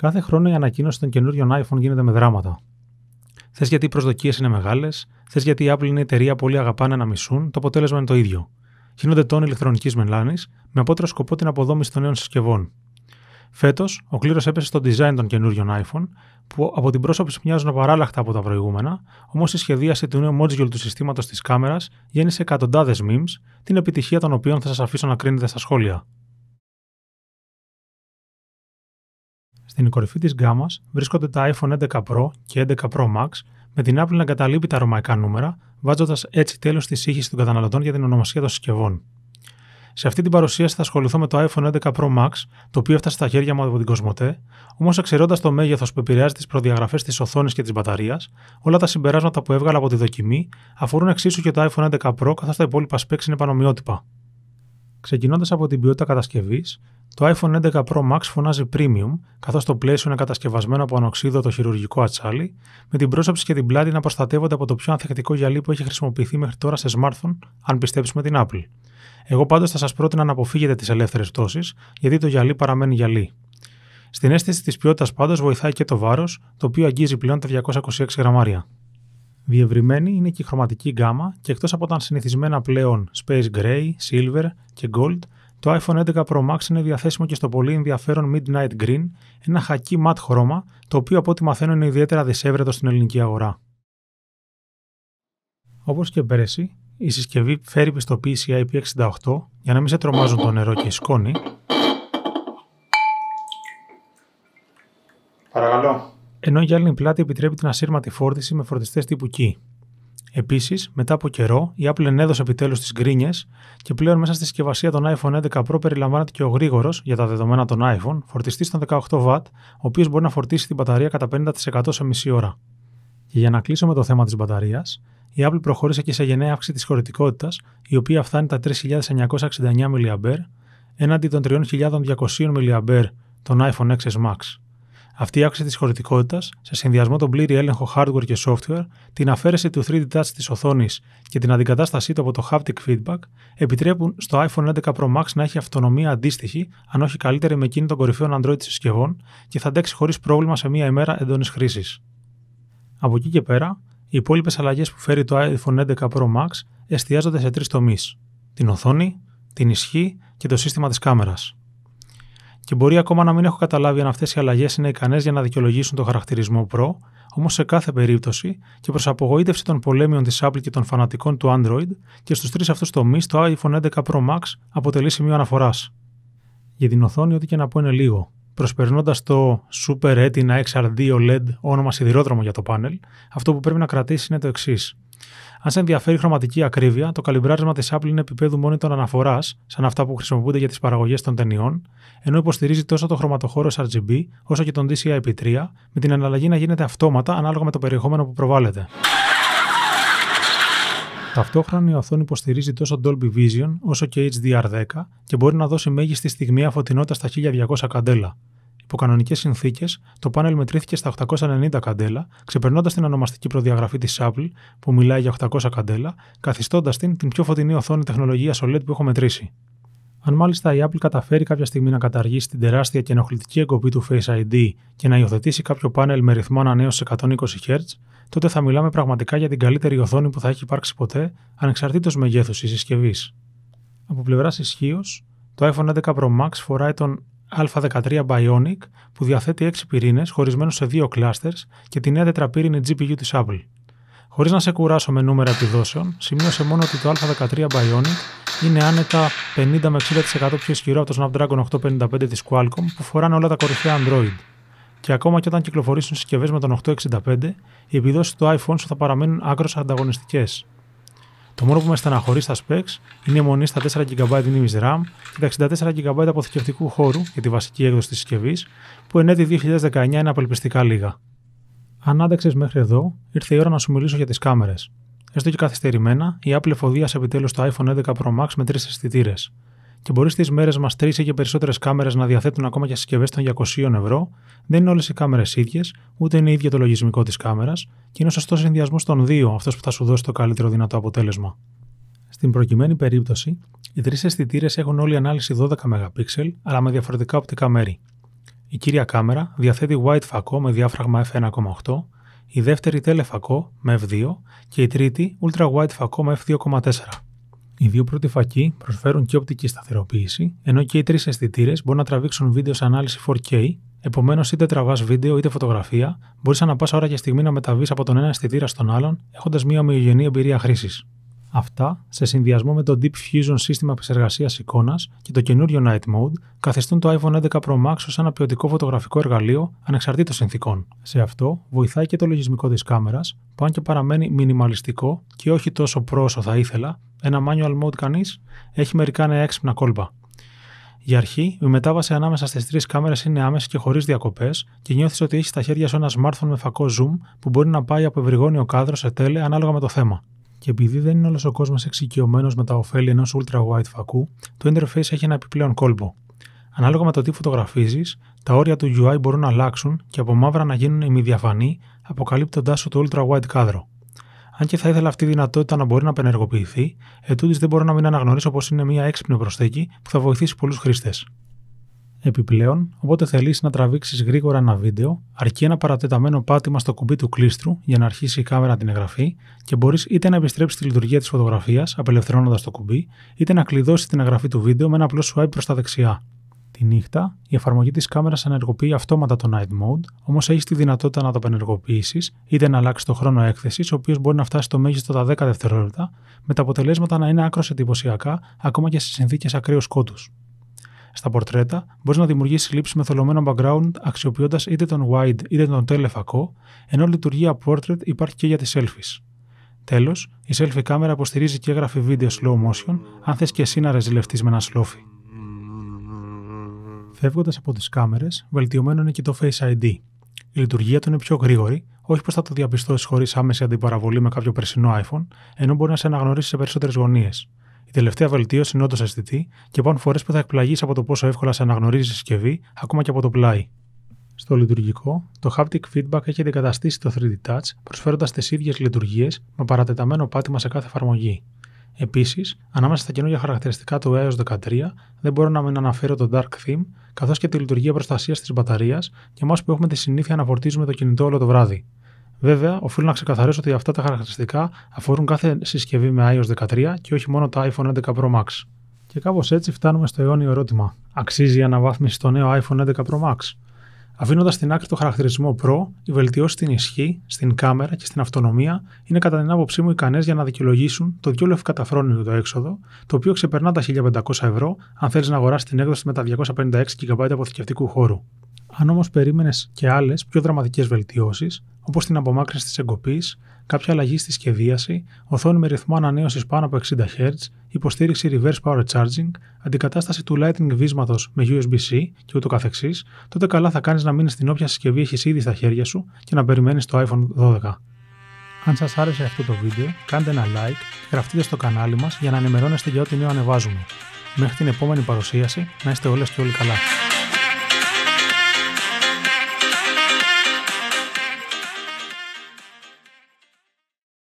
Κάθε χρόνο η ανακοίνωση των καινούριων iPhone γίνεται με δράματα. Θες γιατί οι προσδοκίες είναι μεγάλες, θες γιατί η Apple είναι εταιρεία που όλοι αγαπάνε να μισούν, το αποτέλεσμα είναι το ίδιο. Γίνονται τόνοι ηλεκτρονικής μελάνης με απότερο σκοπό την αποδόμηση των νέων συσκευών. Φέτος, ο κλήρος έπεσε στο design των καινούριων iPhone, που από την σου μοιάζουν απαράλλαχτα από τα προηγούμενα, όμως η σχεδίαση του νέου module του συστήματος της κάμερας γέννησε εκατοντάδες memes, την επιτυχία των οποίων θα σας αφήσω να κρίνετε στα σχόλια. Στην κορυφή της γκάμα βρίσκονται τα iPhone 11 Pro και 11 Pro Max, με την Apple να εγκαταλείπει τα ρωμαϊκά νούμερα, βάζοντας έτσι τέλος στη σύγχυση των καταναλωτών για την ονομασία των συσκευών. Σε αυτή την παρουσίαση θα ασχοληθώ με το iPhone 11 Pro Max, το οποίο έφτασε στα χέρια μου από την Κοσμοτέ, όμως εξαιρώντα το μέγεθος που επηρεάζει τις προδιαγραφές της οθόνης και της μπαταρίας, όλα τα συμπεράσματα που έβγαλα από τη δοκιμή αφορούν εξίσου και το iPhone 11 Pro, καθώς τα υπόλοιπα specs είναι πανομοιότυπα. Ξεκινώντας από την ποιότητα κατασκευής, το iPhone 11 Pro Max φωνάζει premium, καθώς το πλαίσιο είναι κατασκευασμένο από ανοξίδωτο χειρουργικό ατσάλι, με την πρόσωψη και την πλάτη να προστατεύονται από το πιο ανθεκτικό γυαλί που έχει χρησιμοποιηθεί μέχρι τώρα σε smartphone, αν πιστέψουμε την Apple. Εγώ πάντως θα σας πρότεινα να αποφύγετε τις ελεύθερες πτώσει, γιατί το γυαλί παραμένει γυαλί. Στην αίσθηση της ποιότητας πάντως βοηθάει και το βάρος, το οποίο αγγίζει πλέον τα 226 γραμμάρια διευρυμένη είναι και η χρωματική γκάμα και εκτός από τα συνηθισμένα πλέον Space Gray, Silver και Gold, το iPhone 11 Pro Max είναι διαθέσιμο και στο πολύ ενδιαφέρον Midnight Green, ένα χακί ματ χρώμα, το οποίο από ό,τι μαθαίνω είναι ιδιαίτερα δυσέβρετο στην ελληνική αγορά. Όπως και πέρσι η συσκευή φέρει πιστοποίηση IP68 για να μην σε τρομάζουν το νερό και η σκόνη. Παρακαλώ ενώ η γυάλινη πλάτη επιτρέπει την ασύρματη φόρτιση με φορτιστές τύπου Qi. Επίσης, μετά από καιρό, η Apple ενέδωσε επιτέλους τις γκρίνιες και πλέον μέσα στη συσκευασία των iPhone 11 Pro περιλαμβάνεται και ο γρήγορος για τα δεδομένα των iPhone φορτιστής των 18 W, ο οποίος μπορεί να φορτίσει την μπαταρία κατά 50% σε μισή ώρα. Και για να κλείσω με το θέμα της μπαταρίας, η Apple προχώρησε και σε γενναία αύξηση της χωρητικότητας, η οποία φτάνει τα 3.969 mAh έναντι των 3.200 mAh των iPhone 6 Max. Αυτή η αύξηση της χωρητικότητας, σε συνδυασμό τον πλήρη έλεγχο hardware και software, την αφαίρεση του 3D Touch της οθόνης και την αντικατάστασή του από το haptic feedback, επιτρέπουν στο iPhone 11 Pro Max να έχει αυτονομία αντίστοιχη, αν όχι καλύτερη με εκείνη των κορυφαίων Android συσκευών και θα αντέξει χωρίς πρόβλημα σε μία ημέρα έντονη χρήσης. Από εκεί και πέρα, οι υπόλοιπες αλλαγές που φέρει το iPhone 11 Pro Max εστιάζονται σε τρεις τομείς: την οθόνη, την ισχύ και το σύστημα της κάμερας και μπορεί ακόμα να μην έχω καταλάβει αν αυτές οι αλλαγές είναι ικανές για να δικαιολογήσουν το χαρακτηρισμό Pro, όμως σε κάθε περίπτωση και προς απογοήτευση των πολέμιων της Apple και των φανατικών του Android και στους τρεις αυτούς τομείς το iPhone 11 Pro Max αποτελεί σημείο αναφοράς. Για την οθόνη, ό,τι και να πω είναι λίγο. Προσπερνώντας το Super Retina 2 OLED όνομα σιδηρόδρομο για το πάνελ, αυτό που πρέπει να κρατήσει είναι το εξής. Αν σε ενδιαφέρει χρωματική ακρίβεια, το καλυμπράρισμα της Apple είναι επίπεδου monitor αναφοράς, σαν αυτά που χρησιμοποιούνται για τις παραγωγές των ταινιών, ενώ υποστηρίζει τόσο το χρωματοχώρο RGB όσο και τον DCI-P3, με την αναλλαγή να γίνεται αυτόματα ανάλογα με το περιεχόμενο που προβάλλεται. Ταυτόχρονα η οθόνη υποστηρίζει τόσο Dolby Vision όσο και HDR10 και μπορεί να δώσει μέγιστη στιγμή φωτεινότητα στα 1200 καντέλα. Υπό κανονικές συνθήκες, το πάνελ μετρήθηκε στα 890 καντέλα, ξεπερνώντας την ονομαστική προδιαγραφή της Apple, που μιλάει για 800 καντέλα, καθιστώντας την την πιο φωτεινή οθόνη τεχνολογίας OLED που έχω μετρήσει. Αν μάλιστα η Apple καταφέρει κάποια στιγμή να καταργήσει την τεράστια και ενοχλητική εγκοπή του Face ID και να υιοθετήσει κάποιο πάνελ με ρυθμό ανανέωση 120 Hz, τότε θα μιλάμε πραγματικά για την καλύτερη οθόνη που θα έχει υπάρξει ποτέ, ανεξαρτήτως μεγέθους της συσκευής. Από πλευράς ισχύως, το iPhone 11 Pro Max φοράει τον α 13 Bionic που διαθέτει 6 πυρήνες χωρισμένους σε 2 κλάστερ και τη νέα τετραπύρινη GPU της Apple. Χωρίς να σε κουράσω με νούμερα επιδόσεων, σημείωσε μόνο ότι το α 13 Bionic είναι άνετα 50 με 60% πιο ισχυρό από το Snapdragon 855 της Qualcomm που φοράνε όλα τα κορυφαία Android. Και ακόμα και όταν κυκλοφορήσουν συσκευές με τον 865, οι επιδόσεις του iPhone σου θα παραμένουν άκρος ανταγωνιστικές. Το μόνο που με στεναχωρεί στα specs είναι η μονή στα 4 GB μνήμη RAM και τα 64 GB αποθηκευτικού χώρου για τη βασική έκδοση της συσκευής, που εν 2019 είναι απελπιστικά λίγα. Αν άντεξες μέχρι εδώ, ήρθε η ώρα να σου μιλήσω για τις κάμερες. Έστω και καθυστερημένα, η Apple εφοδίασε επιτέλους το iPhone 11 Pro Max με τρεις αισθητήρες και μπορείς στι μέρες μας τρεις ή και περισσότερες κάμερες να διαθέτουν ακόμα και συσκευές των 200 ευρώ, δεν είναι όλες οι κάμερες ίδιες, ούτε είναι ίδιο το λογισμικό της κάμερας, και είναι ο σωστός συνδυασμός των δύο αυτός που θα σου δώσει το καλύτερο δυνατό αποτέλεσμα. Στην προκειμένη περίπτωση, οι τρεις αισθητήρες έχουν όλη ανάλυση 12 MP, αλλά με διαφορετικά οπτικά μέρη. Η κύρια κάμερα διαθέτει white φακό με διάφραγμα f1,8, η δεύτερη telefacó με f2 και η τρίτη ultra wide φακό με f2,4. Οι δύο πρώτοι φακοί προσφέρουν και οπτική σταθεροποίηση, ενώ και οι τρεις αισθητήρες μπορούν να τραβήξουν βίντεο σε ανάλυση 4K, επομένως είτε τραβάς βίντεο είτε φωτογραφία, μπορείς να πάσα ώρα και στιγμή να μεταβείς από τον ένα αισθητήρα στον άλλον, έχοντας μια ομοιογενή εμπειρία χρήσης. Αυτά, σε συνδυασμό με το Deep Fusion σύστημα επεξεργασίας εικόνας και το καινούριο Night Mode, καθιστούν το iPhone 11 Pro Max ως ένα ποιοτικό φωτογραφικό εργαλείο ανεξαρτήτως συνθήκων. Σε αυτό βοηθάει και το λογισμικό της κάμερας, που αν και παραμένει μινιμαλιστικό και όχι τόσο πρόσω θα ήθελα, ένα manual mode κανείς έχει μερικά νέα έξυπνα κόλπα. Για αρχή, η μετάβαση ανάμεσα στις τρεις κάμερες είναι άμεση και χωρίς διακοπές και νιώθεις ότι έχεις στα χέρια σου ένα smartphone με φακό zoom που μπορεί να πάει από ευρυγόνιο κάδρο σε τέλε ανάλογα με το θέμα και επειδή δεν είναι όλος ο κόσμος εξοικειωμένος με τα ωφέλη ενός ultra wide φακού, το interface έχει ένα επιπλέον κόλπο. Ανάλογα με το τι φωτογραφίζεις, τα όρια του UI μπορούν να αλλάξουν και από μαύρα να γίνουν ημιδιαφανή, αποκαλύπτοντάς σου το ultra wide κάδρο. Αν και θα ήθελα αυτή η δυνατότητα να μπορεί να απενεργοποιηθεί, ετούτη δεν μπορώ να μην αναγνωρίσω πως είναι μια έξυπνη προσθήκη που θα βοηθήσει πολλούς χρήστες. Επιπλέον, όποτε θελήσει να τραβήξεις γρήγορα ένα βίντεο, αρκεί ένα παρατεταμένο πάτημα στο κουμπί του κλίστρου για να αρχίσει η κάμερα την εγγραφή και μπορείς είτε να επιστρέψεις τη λειτουργία της φωτογραφίας απελευθερώνοντας το κουμπί, είτε να κλειδώσεις την εγγραφή του βίντεο με ένα απλό swipe προς τα δεξιά. Τη νύχτα, η εφαρμογή της κάμερας ενεργοποιεί αυτόματα το Night Mode, όμως έχεις τη δυνατότητα να το απενεργοποιήσεις είτε να αλλάξεις το χρόνο έκθεσης, ο οποίος μπορεί να φτάσει στο μέγιστο τα 10 δευτερόλεπτα, με τα αποτελέσματα να είναι άκρος εντυπωσιακά ακόμα και σε συνθήκες ακραίου σκότους. Στα πορτρέτα μπορείς να δημιουργήσεις λήψη με θολωμένο background αξιοποιώντας είτε τον wide είτε τον telefacό, ενώ λειτουργία portrait υπάρχει και για τις selfies. Τέλος, η selfie κάμερα υποστηρίζει και έγγραφη βίντεο slow motion, αν θες και εσύ να ρεζιλευτείς με ένα σλόφι. Φεύγοντας από τις κάμερες, βελτιωμένο είναι και το Face ID. Η λειτουργία του είναι πιο γρήγορη, όχι πως θα το διαπιστώσεις χωρίς άμεση αντιπαραβολή με κάποιο περσινό iPhone, ενώ μπορεί να σε αναγνωρίσει σε περισσότερες γωνίες. Η τελευταία βελτίωση είναι όντως αισθητή και υπάρχουν φορές που θα εκπλαγείς από το πόσο εύκολα σε αναγνωρίζεις η συσκευή, ακόμα και από το πλάι. Στο λειτουργικό, το haptic feedback έχει αντικαταστήσει το 3D Touch, προσφέροντας τις ίδιες λειτουργίες με παρατεταμένο πάτημα σε κάθε εφαρμογή. Επίσης, ανάμεσα στα καινούργια χαρακτηριστικά του iOS 13, δεν μπορώ να μην αναφέρω το Dark Theme, καθώς και τη λειτουργία προστασίας της μπαταρίας για εμάς που έχουμε τη συνήθεια να φορτίζουμε το κινητό όλο το βράδυ. Βέβαια, οφείλω να ξεκαθαρίσω ότι αυτά τα χαρακτηριστικά αφορούν κάθε συσκευή με iOS 13 και όχι μόνο τα iPhone 11 Pro Max. Και κάπως έτσι φτάνουμε στο αιώνιο ερώτημα. Αξίζει η αναβάθμιση στο νέο iPhone 11 Pro Max. Αφήνοντας στην άκρη το χαρακτηρισμό Pro, οι βελτιώσει στην ισχύ, στην κάμερα και στην αυτονομία είναι κατά την άποψή μου ικανές για να δικαιολογήσουν το δυο λευκαταφρόνητο το έξοδο, το οποίο ξεπερνά τα 1500 ευρώ αν θέλεις να αγοράσεις την έκδοση με τα 256 GB αποθηκευτικού χώρου. Αν όμως περίμενες και άλλες πιο δραματικές βελτιώσεις, όπως την απομάκρυνση της εγκοπής, κάποια αλλαγή στη σχεδίαση, οθόνη με ρυθμό ανανέωσης πάνω από 60 Hz, υποστήριξη reverse power charging, αντικατάσταση του lightning βίσματος με USB-C και ούτω τότε καλά θα κάνεις να μείνεις στην όποια συσκευή έχεις ήδη στα χέρια σου και να περιμένεις το iPhone 12. Αν σας άρεσε αυτό το βίντεο, κάντε ένα like γραφτείτε στο κανάλι μας για να ενημερώνεστε για ό,τι νέο ανεβάζουμε. Μέχρι την επόμενη παρουσίαση, να είστε όλες και όλοι καλά.